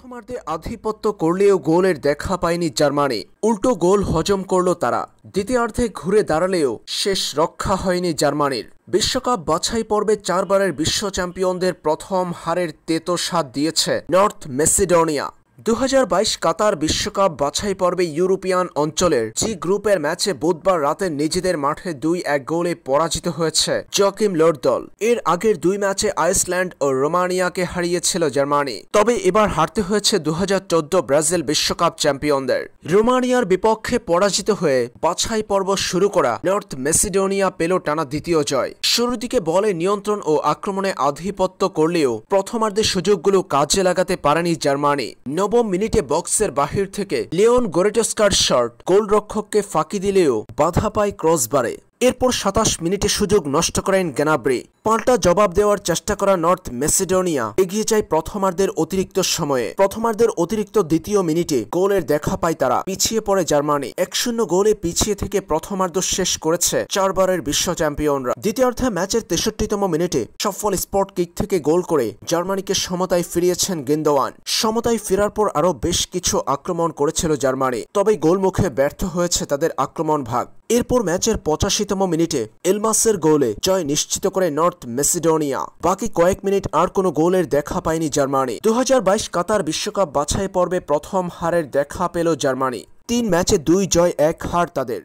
প্রথমার্ধে আধিপত্য করলেও গোলের দেখা পায়নি জার্মানি উল্টো গোল হজম করল তারা দ্বিতীয়ার্ধে ঘুরে দাঁড়ালেও শেষ রক্ষা হয়নি জার্মানির বিশ্বকাপ বাছাই পর্বে চারবারের বিশ্ব চ্যাম্পিয়নদের প্রথম হারের তেতো স্বাদ দিয়েছে নর্থ মেসিডোনিয়া 2022 কাতার বিশ্বকাপ বাছাই পর্বে ইউরোপিয়ান অঞ্চলের জি গ্রুপের ম্যাচে বুধবার রাতে নিজেদের মাঠে দুই এক গোলে পরাজিত হয়েছে জকিম লোর দল এর আগের দুই ম্যাচে আইসল্যান্ড ও রোমানিয়াকে হারিয়েছিল জার্মানি তবে এবার হারতে হয়েছে দু ব্রাজিল বিশ্বকাপ চ্যাম্পিয়নদের রোমানিয়ার বিপক্ষে পরাজিত হয়ে বাছাই পর্ব শুরু করা নর্থ মেসিডোনিয়া পেল টানা দ্বিতীয় জয় শুরুর দিকে বলে নিয়ন্ত্রণ ও আক্রমণে আধিপত্য করলেও প্রথমার্ধে সুযোগগুলো কাজে লাগাতে পারেনি জার্মানি নবম মিনিটে বক্সের বাহির থেকে লিওন গোরেটস্কার শর্ট গোলরক্ষককে ফাঁকি দিলেও বাধা পায় ক্রসবারে এরপর সাতাশ মিনিটে সুযোগ নষ্ট করেন গ্যানাব্রে পাল্টা জবাব দেওয়ার চেষ্টা করা নর্থ মেসিডোনিয়া এগিয়ে যায় প্রথমার্ধের অতিরিক্ত সময়ে প্রথমার্ধের অতিরিক্ত দ্বিতীয় মিনিটে গোলের দেখা পায় তারা পিছিয়ে পড়ে জার্মানি এক শূন্য গোলে পিছিয়ে থেকে প্রথমার্ধ শেষ করেছে চারবারের বিশ্ব চ্যাম্পিয়নরা দ্বিতীয়ার্ধে ম্যাচের তেষট্টিতম মিনিটে সফল স্পট কিক থেকে গোল করে জার্মানিকে সমতায় ফিরিয়েছেন গেন্দোয়ান সমতায় ফেরার পর আরও বেশ কিছু আক্রমণ করেছিল জার্মানি তবে গোলমুখে ব্যর্থ হয়েছে তাদের আক্রমণ ভাগ এরপর ম্যাচের পঁচাশিতম মিনিটে এলমাসের গোলে জয় নিশ্চিত করে নর্থ মেসিডোনিয়া বাকি কয়েক মিনিট আর কোনো গোলের দেখা পায়নি জার্মানি দু কাতার বিশ্বকাপ বাছাই পর্বে প্রথম হারের দেখা পেল জার্মানি তিন ম্যাচে দুই জয় এক হার তাদের